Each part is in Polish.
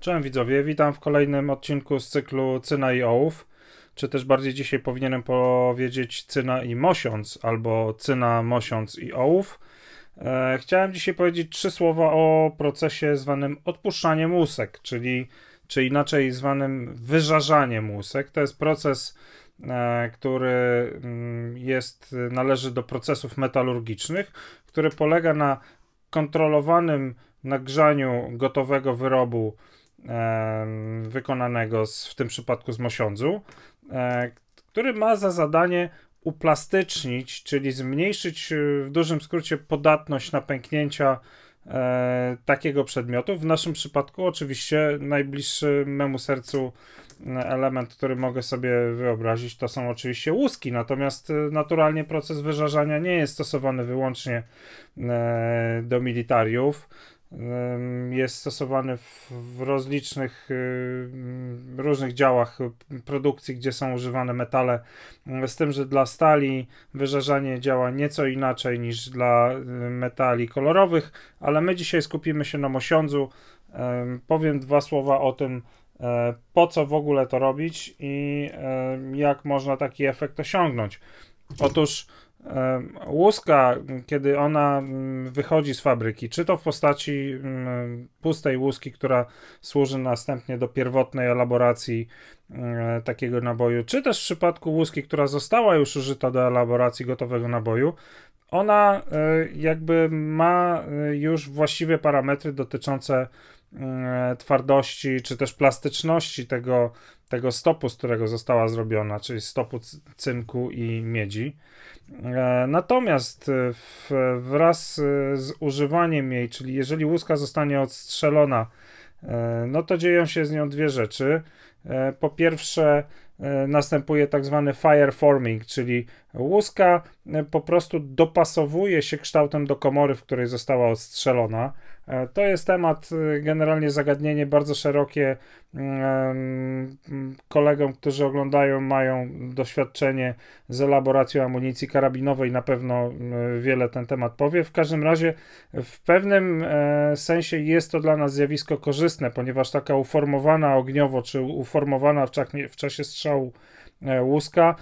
Cześć widzowie, witam w kolejnym odcinku z cyklu Cyna i Ołów, czy też bardziej dzisiaj powinienem powiedzieć Cyna i Mosiąc, albo Cyna, Mosiąc i Ołów. E, chciałem dzisiaj powiedzieć trzy słowa o procesie zwanym odpuszczaniem łusek, czyli czy inaczej zwanym wyżarzaniem łusek. To jest proces, e, który mm, jest, należy do procesów metalurgicznych, który polega na kontrolowanym nagrzaniu gotowego wyrobu wykonanego z, w tym przypadku z mosiądzu, e, który ma za zadanie uplastycznić, czyli zmniejszyć e, w dużym skrócie podatność na pęknięcia e, takiego przedmiotu. W naszym przypadku oczywiście najbliższy memu sercu element, który mogę sobie wyobrazić, to są oczywiście łuski, natomiast naturalnie proces wyżarzania nie jest stosowany wyłącznie do militariów jest stosowany w, w rozlicznych y, różnych działach produkcji, gdzie są używane metale, z tym, że dla stali wyżarzanie działa nieco inaczej niż dla y, metali kolorowych, ale my dzisiaj skupimy się na mosiądzu. Powiem dwa słowa o tym, e, po co w ogóle to robić i e, jak można taki efekt osiągnąć. Otóż Łuska, kiedy ona mm, wychodzi z fabryki, czy to w postaci mm, pustej łuski, która służy następnie do pierwotnej elaboracji mm, takiego naboju, czy też w przypadku łuski, która została już użyta do elaboracji gotowego naboju, ona e, jakby ma e, już właściwe parametry dotyczące twardości czy też plastyczności tego, tego stopu, z którego została zrobiona, czyli stopu cynku i miedzi. E, natomiast e, wraz e, z używaniem jej, czyli jeżeli łuska zostanie odstrzelona, no to dzieją się z nią dwie rzeczy. Po pierwsze, następuje tak zwany fire forming, czyli łuska po prostu dopasowuje się kształtem do komory, w której została odstrzelona. E, to jest temat, y, generalnie zagadnienie bardzo szerokie. Mm, kolegom, którzy oglądają, mają doświadczenie z elaboracją amunicji karabinowej, na pewno y, wiele ten temat powie. W każdym razie, w pewnym e, sensie jest to dla nas zjawisko korzystne, ponieważ taka uformowana ogniowo, czy uformowana w, w czasie strzału E, łuska,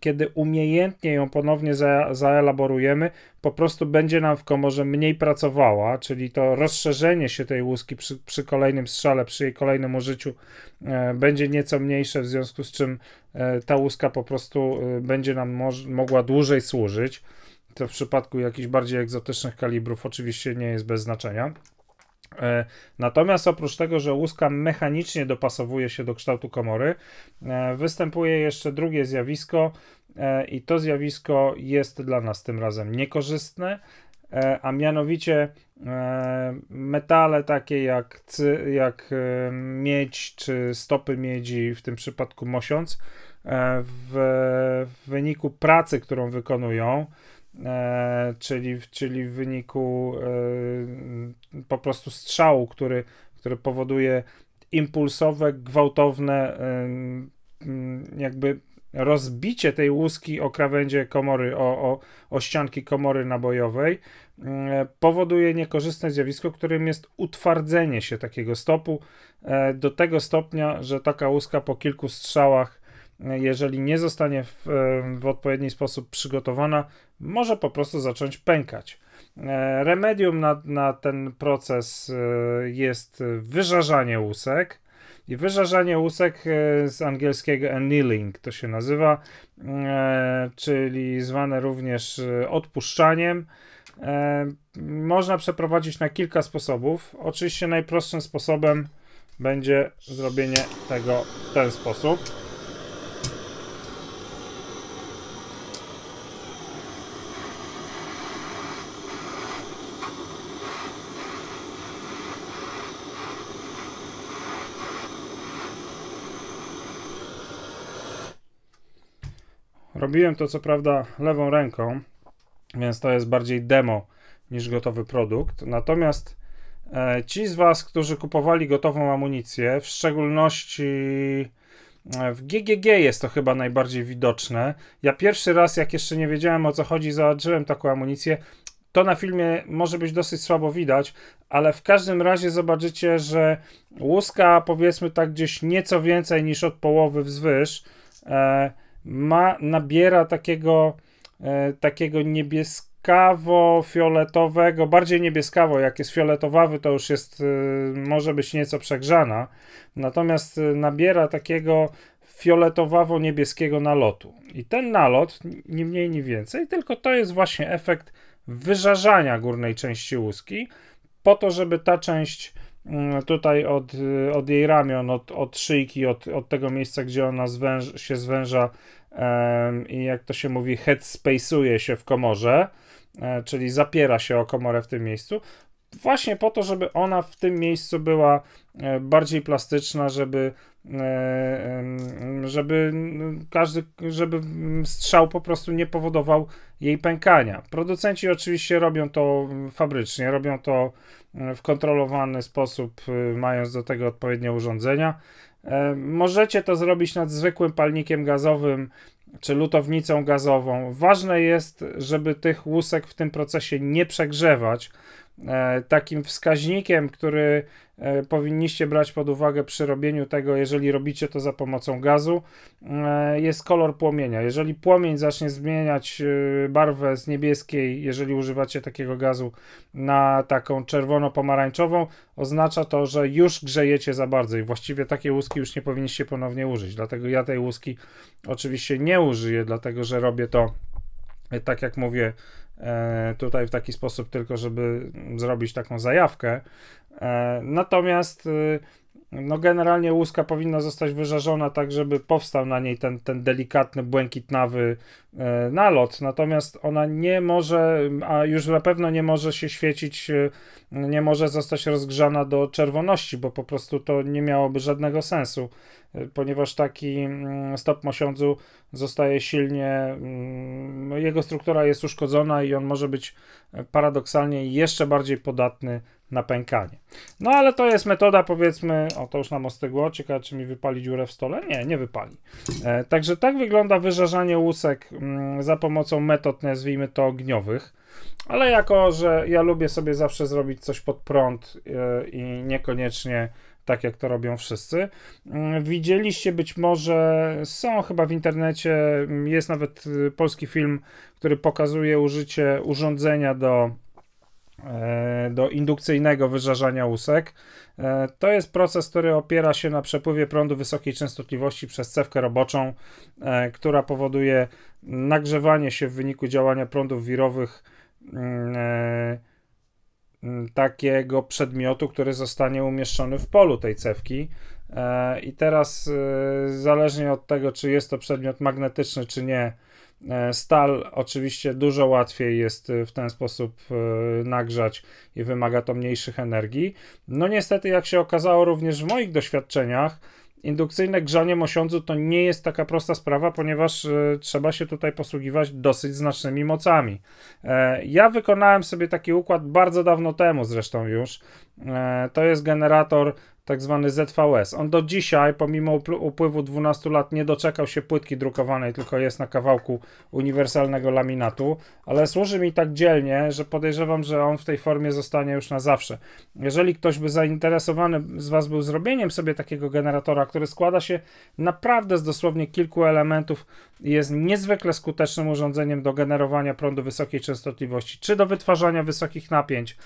kiedy umiejętnie ją ponownie za, zaelaborujemy, po prostu będzie nam w komorze mniej pracowała, czyli to rozszerzenie się tej łuski przy, przy kolejnym strzale, przy jej kolejnym użyciu e, będzie nieco mniejsze, w związku z czym e, ta łuska po prostu będzie nam moż, mogła dłużej służyć. To w przypadku jakichś bardziej egzotycznych kalibrów oczywiście nie jest bez znaczenia. E, natomiast oprócz tego, że łuska mechanicznie dopasowuje się do kształtu komory, e, występuje jeszcze drugie zjawisko, e, i to zjawisko jest dla nas tym razem niekorzystne, a mianowicie metale takie jak, jak miedź czy stopy miedzi, w tym przypadku mosiąc, w wyniku pracy, którą wykonują, E, czyli, czyli w wyniku e, po prostu strzału, który, który powoduje impulsowe, gwałtowne, e, jakby rozbicie tej łuski o krawędzie komory, o, o, o ścianki komory nabojowej, powoduje niekorzystne zjawisko, którym jest utwardzenie się takiego stopu do tego stopnia, że taka łuska po kilku strzałach jeżeli nie zostanie w, w odpowiedni sposób przygotowana, może po prostu zacząć pękać. E, remedium na, na ten proces e, jest wyżarzanie łusek. I wyżarzanie łusek e, z angielskiego annealing to się nazywa, czyli zwane również odpuszczaniem. Można przeprowadzić na kilka sposobów. Oczywiście najprostszym sposobem będzie zrobienie tego w ten sposób. Robiłem to co prawda lewą ręką, więc to jest bardziej demo niż gotowy produkt. Natomiast e, ci z Was, którzy kupowali gotową amunicję, w szczególności e, w GGG jest to chyba najbardziej widoczne. Ja pierwszy raz, jak jeszcze nie wiedziałem o co chodzi, zobaczyłem taką amunicję. To na filmie może być dosyć słabo widać, ale w każdym razie zobaczycie, że łuska powiedzmy tak gdzieś nieco więcej niż od połowy wzwyż. E, ma, nabiera takiego, e, takiego niebieskawo-fioletowego, bardziej niebieskawo, jak jest fioletowawy, to już jest, e, może być nieco przegrzana, natomiast e, nabiera takiego fioletowawo-niebieskiego nalotu. I ten nalot, ni mniej, ni więcej, tylko to jest właśnie efekt wyżarzania górnej części łuski, po to, żeby ta część mm, tutaj od, e, od jej ramion, od, od szyjki, od, od tego miejsca, gdzie ona zwęż, się zwęża, i jak to się mówi, headspace'uje się w komorze, e, czyli zapiera się o komorę w tym miejscu, właśnie po to, żeby ona w tym miejscu była e, bardziej plastyczna, żeby e, żeby każdy, żeby strzał po prostu nie powodował jej pękania. Producenci oczywiście robią to fabrycznie, robią to w kontrolowany sposób, mając do tego odpowiednie urządzenia E, możecie to zrobić nad zwykłym palnikiem gazowym czy lutownicą gazową. Ważne jest, żeby tych łusek w tym procesie nie przegrzewać, E, takim wskaźnikiem, który e, powinniście brać pod uwagę przy robieniu tego, jeżeli robicie to za pomocą gazu, e, jest kolor płomienia. Jeżeli płomień zacznie zmieniać barwę z niebieskiej, jeżeli używacie takiego gazu, na taką czerwono-pomarańczową, oznacza to, że już grzejecie za bardzo i właściwie takie łuski już nie powinniście ponownie użyć. Dlatego ja tej łuski oczywiście nie użyję, dlatego że robię to tak jak mówię, e, tutaj w taki sposób, tylko żeby zrobić taką zajawkę. E, natomiast y, no generalnie łuska powinna zostać wyżarzona tak, żeby powstał na niej ten, ten delikatny, błękitnawy e, nalot, natomiast ona nie może, a już na pewno nie może się świecić, e, nie może zostać rozgrzana do czerwoności, bo po prostu to nie miałoby żadnego sensu, e, ponieważ taki mm, stop mosiądzu zostaje silnie, mm, jego struktura jest uszkodzona i on może być paradoksalnie jeszcze bardziej podatny na pękanie. No ale to jest metoda, powiedzmy, o to już nam ostygło, ciekawe czy mi wypali dziurę w stole? Nie, nie wypali. E, także tak wygląda wyżarzanie łusek m, mm, za pomocą metod, nazwijmy to, ogniowych. Ale jako, że ja lubię sobie zawsze zrobić coś pod prąd e, i niekoniecznie tak jak to robią wszyscy. Mm, widzieliście być może, są chyba w internecie, mm, jest nawet y, polski film, który pokazuje użycie urządzenia do E, do indukcyjnego wyżarzania łusek. E, to jest proces, który opiera się na przepływie prądu wysokiej częstotliwości przez cewkę roboczą, e, która powoduje nagrzewanie się w wyniku działania prądów wirowych mm, mm, takiego przedmiotu, który zostanie umieszczony w polu tej cewki. I teraz, zależnie od tego, czy jest to przedmiot magnetyczny, czy nie, E, stal oczywiście dużo łatwiej jest e, w ten sposób e, nagrzać i wymaga to mniejszych energii. No niestety, jak się okazało również w moich doświadczeniach, indukcyjne grzanie mosiądzu to nie jest taka prosta sprawa, ponieważ trzeba się tutaj posługiwać dosyć znacznymi mocami. Ja wykonałem sobie taki układ bardzo dawno temu zresztą już. To jest generator tak zwany ZVS. On do dzisiaj, pomimo upływu 12 lat, nie doczekał się płytki drukowanej, tylko jest na kawałku uniwersalnego laminatu, ale służy mi tak dzielnie, że podejrzewam, że on w tej formie zostanie już na zawsze. Jeżeli ktoś by zainteresowany z Was był zrobieniem sobie takiego generatora, który składa się naprawdę z dosłownie kilku elementów i jest niezwykle skutecznym urządzeniem do generowania prądu wysokiej częstotliwości, czy do wytwarzania wysokich napięć,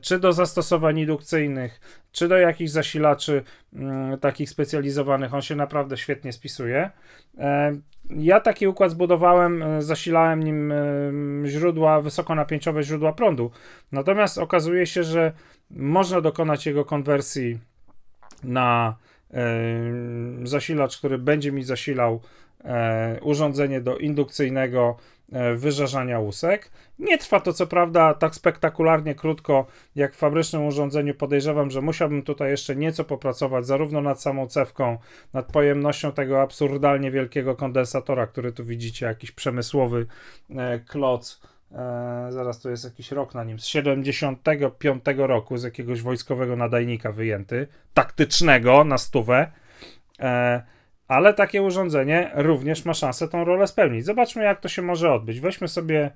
czy do zastosowań indukcyjnych, czy do jakichś zasilaczy, czy mm, takich specjalizowanych, on się naprawdę świetnie spisuje. E, ja taki układ zbudowałem, e, zasilałem nim e, źródła, wysokonapięciowe źródła prądu. Natomiast okazuje się, że można dokonać jego konwersji na zasilacz, który będzie mi zasilał E, urządzenie do indukcyjnego e, wyżarzania łusek. Nie trwa to co prawda tak spektakularnie krótko jak w fabrycznym urządzeniu. Podejrzewam, że musiałbym tutaj jeszcze nieco popracować zarówno nad samą cewką, nad pojemnością tego absurdalnie wielkiego kondensatora, który tu widzicie, jakiś przemysłowy e, kloc. zaraz tu jest jakiś rok na nim, z 75 roku, z jakiegoś wojskowego nadajnika wyjęty, taktycznego na stówę ale takie urządzenie również ma szansę tą rolę spełnić. Zobaczmy, jak to się może odbyć. Weźmy sobie,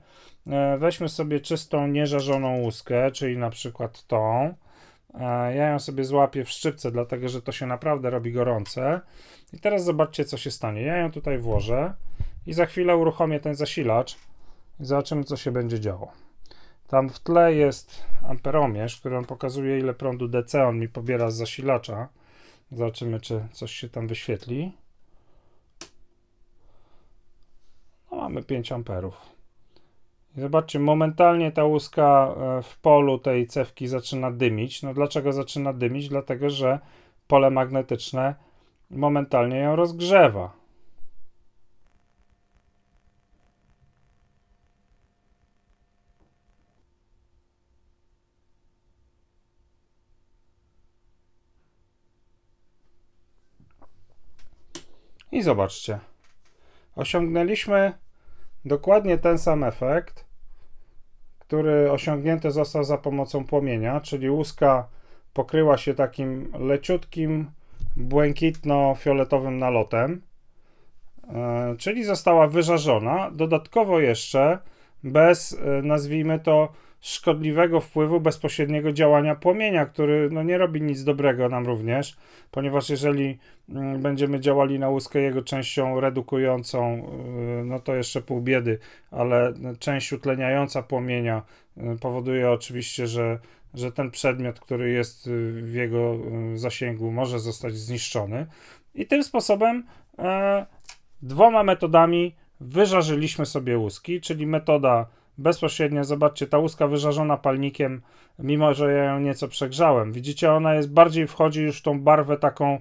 e, weźmy sobie czystą, nieżarzoną łuskę, czyli na przykład tą. E, ja ją sobie złapię w szczypce, dlatego że to się naprawdę robi gorące. I teraz zobaczcie, co się stanie. Ja ją tutaj włożę i za chwilę uruchomię ten zasilacz i zobaczymy, co się będzie działo. Tam w tle jest amperomierz, który on pokazuje, ile prądu DC on mi pobiera z zasilacza. Zobaczymy, czy coś się tam wyświetli. No, mamy 5 amperów. I zobaczcie, momentalnie ta łuska e, w polu tej cewki zaczyna dymić. No dlaczego zaczyna dymić? Dlatego, że pole magnetyczne momentalnie ją rozgrzewa. I zobaczcie. Osiągnęliśmy dokładnie ten sam efekt, który osiągnięty został za pomocą płomienia, czyli łuska pokryła się takim leciutkim, błękitno-fioletowym nalotem, e, czyli została wyżarzona. Dodatkowo jeszcze bez, e, nazwijmy to, szkodliwego wpływu bezpośredniego działania płomienia, który no, nie robi nic dobrego nam również, ponieważ jeżeli mm, będziemy działali na łuskę jego częścią redukującą, y, no to jeszcze pół biedy, ale część utleniająca płomienia y, powoduje oczywiście, że, że ten przedmiot, który jest w jego y, zasięgu, może zostać zniszczony. I tym sposobem e, dwoma metodami wyżarzyliśmy sobie łuski, czyli metoda bezpośrednio, zobaczcie, ta łuska wyżarzona palnikiem, mimo że ja ją nieco przegrzałem. Widzicie, ona jest bardziej wchodzi już w tą barwę taką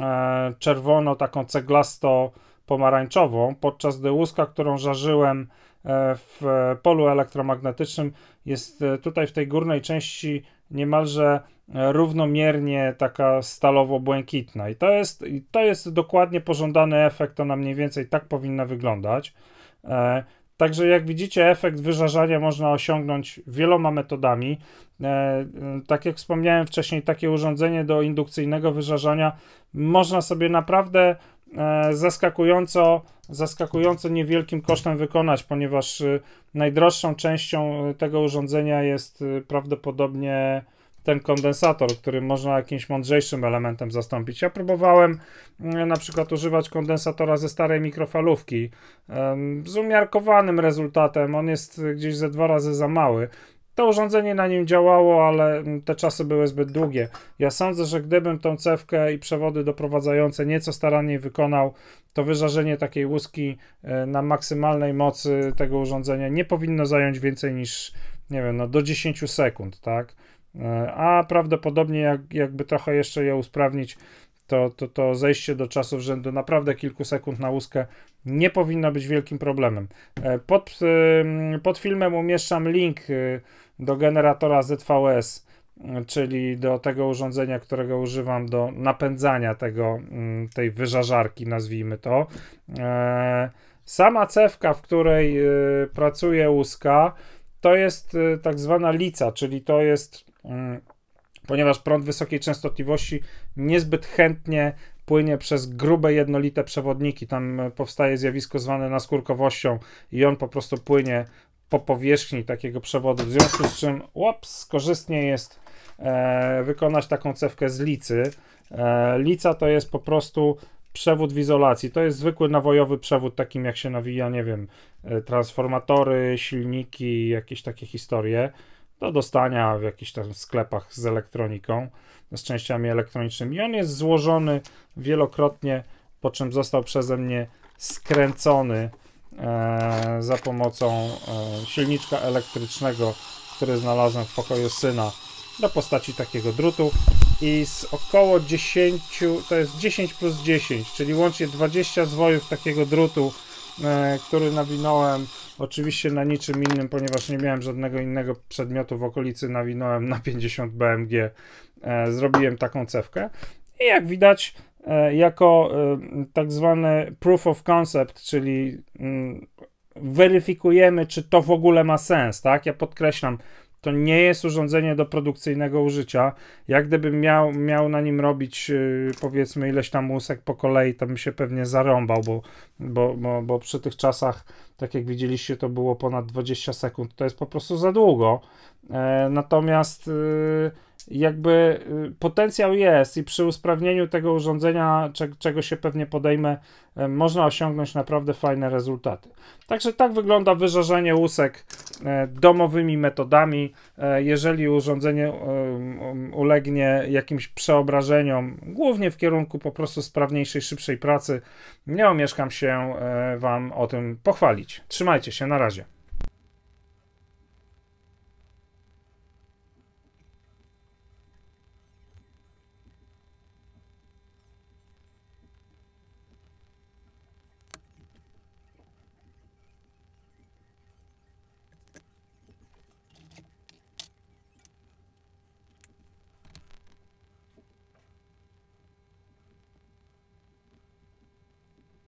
e, czerwono, taką ceglasto-pomarańczową, podczas gdy łuska, którą żarzyłem e, w polu elektromagnetycznym jest e, tutaj w tej górnej części niemalże równomiernie taka stalowo-błękitna i to jest, i to jest dokładnie pożądany efekt, ona mniej więcej tak powinna wyglądać. E, Także jak widzicie, efekt wyżarzania można osiągnąć wieloma metodami. E, e, tak jak wspomniałem wcześniej, takie urządzenie do indukcyjnego wyżarzania można sobie naprawdę e, zaskakująco, zaskakująco niewielkim kosztem wykonać, ponieważ najdroższą częścią tego urządzenia jest prawdopodobnie ten kondensator, który można jakimś mądrzejszym elementem zastąpić. Ja próbowałem mm, na przykład używać kondensatora ze starej mikrofalówki z umiarkowanym rezultatem. On jest gdzieś ze dwa razy za mały. To urządzenie na nim działało, ale mm, te czasy były zbyt długie. Ja sądzę, że gdybym tą cewkę i przewody doprowadzające nieco staranniej wykonał, to wyżarzenie takiej łuski e, na maksymalnej mocy tego urządzenia nie powinno zająć więcej niż, nie wiem, no do 10 sekund, tak? E, a prawdopodobnie jak, jakby trochę jeszcze je usprawnić, to, to, to zejście do czasów rzędu naprawdę kilku sekund na łuskę nie powinno być wielkim problemem. E, pod, pod filmem umieszczam link y, do generatora ZVS, y, czyli do tego urządzenia, którego używam do napędzania tego, tej wyżarzarki, nazwijmy to. E, sama cewka, w której y, pracuje łuska, to jest tak zwana lica, czyli to jest Mm, ponieważ prąd wysokiej częstotliwości niezbyt chętnie płynie przez grube, jednolite przewodniki. Tam e, powstaje zjawisko zwane naskórkowością i on po prostu płynie po powierzchni takiego przewodu, w związku z czym łops, korzystnie jest e, wykonać taką cewkę z licy. E, lica to jest po prostu przewód w izolacji. To jest zwykły nawojowy przewód, takim jak się nawija, nie wiem, e, transformatory, silniki, jakieś takie historie do dostania w jakichś tam sklepach z elektroniką, z częściami elektronicznymi. I on jest złożony wielokrotnie, po czym został przeze mnie skręcony e, za pomocą e, silniczka elektrycznego, który znalazłem w pokoju syna do postaci takiego drutu i z około 10, to jest 10 plus 10, czyli łącznie 20 zwojów takiego drutu, e, który nawinąłem Oczywiście na niczym innym, ponieważ nie miałem żadnego innego przedmiotu w okolicy, nawinąłem na 50 BMG. E, zrobiłem taką cewkę. I jak widać, e, jako e, tak zwany proof of concept, czyli mm, weryfikujemy, czy to w ogóle ma sens, tak? Ja podkreślam, to nie jest urządzenie do produkcyjnego użycia. Jak gdybym miał, miał na nim robić yy, powiedzmy ileś tam łusek po kolei, to bym się pewnie zarąbał, bo, bo, bo, bo przy tych czasach, tak jak widzieliście, to było ponad 20 sekund. To jest po prostu za długo. Yy, natomiast yy, jakby y, potencjał jest i przy usprawnieniu tego urządzenia, czego się pewnie podejmę, y, można osiągnąć naprawdę fajne rezultaty. Także tak wygląda wyżarzenie łusek y, domowymi metodami. Jeżeli urządzenie ulegnie jakimś przeobrażeniom, głównie w kierunku po prostu sprawniejszej, szybszej pracy, nie omieszkam się Wam o tym pochwalić. Trzymajcie się, na razie.